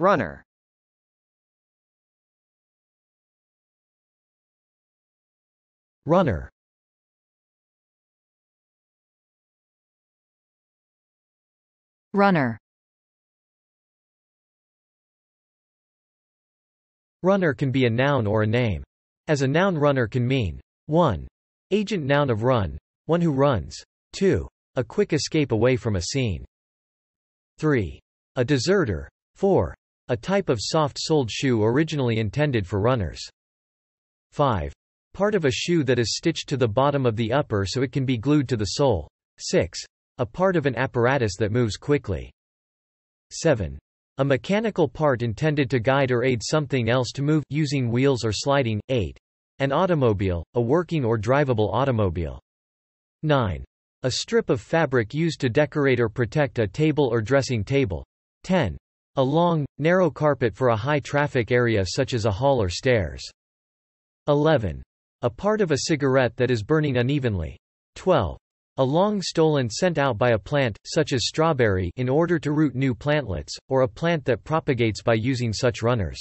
Runner Runner Runner Runner can be a noun or a name. As a noun runner can mean 1. Agent noun of run, one who runs. 2. A quick escape away from a scene. 3. A deserter. 4 a type of soft-soled shoe originally intended for runners. 5. Part of a shoe that is stitched to the bottom of the upper so it can be glued to the sole. 6. A part of an apparatus that moves quickly. 7. A mechanical part intended to guide or aid something else to move, using wheels or sliding. 8. An automobile, a working or drivable automobile. 9. A strip of fabric used to decorate or protect a table or dressing table. 10. A long, narrow carpet for a high-traffic area such as a hall or stairs. 11. A part of a cigarette that is burning unevenly. 12. A long stolen sent out by a plant, such as strawberry in order to root new plantlets, or a plant that propagates by using such runners.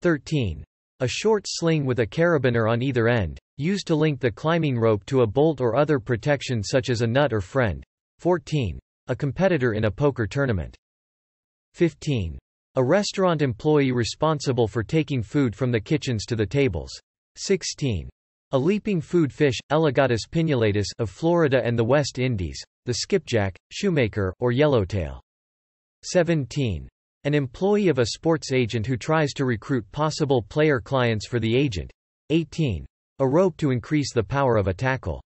13. A short sling with a carabiner on either end, used to link the climbing rope to a bolt or other protection such as a nut or friend. 14. A competitor in a poker tournament. 15. A restaurant employee responsible for taking food from the kitchens to the tables. 16. A leaping food fish, Elagatus pinulatus of Florida and the West Indies, the skipjack, shoemaker, or yellowtail. 17. An employee of a sports agent who tries to recruit possible player clients for the agent. 18. A rope to increase the power of a tackle.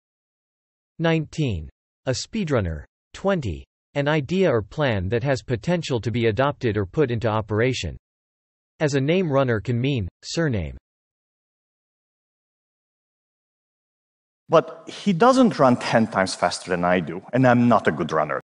19. A speedrunner. 20. An idea or plan that has potential to be adopted or put into operation. As a name runner can mean, surname. But he doesn't run 10 times faster than I do, and I'm not a good runner.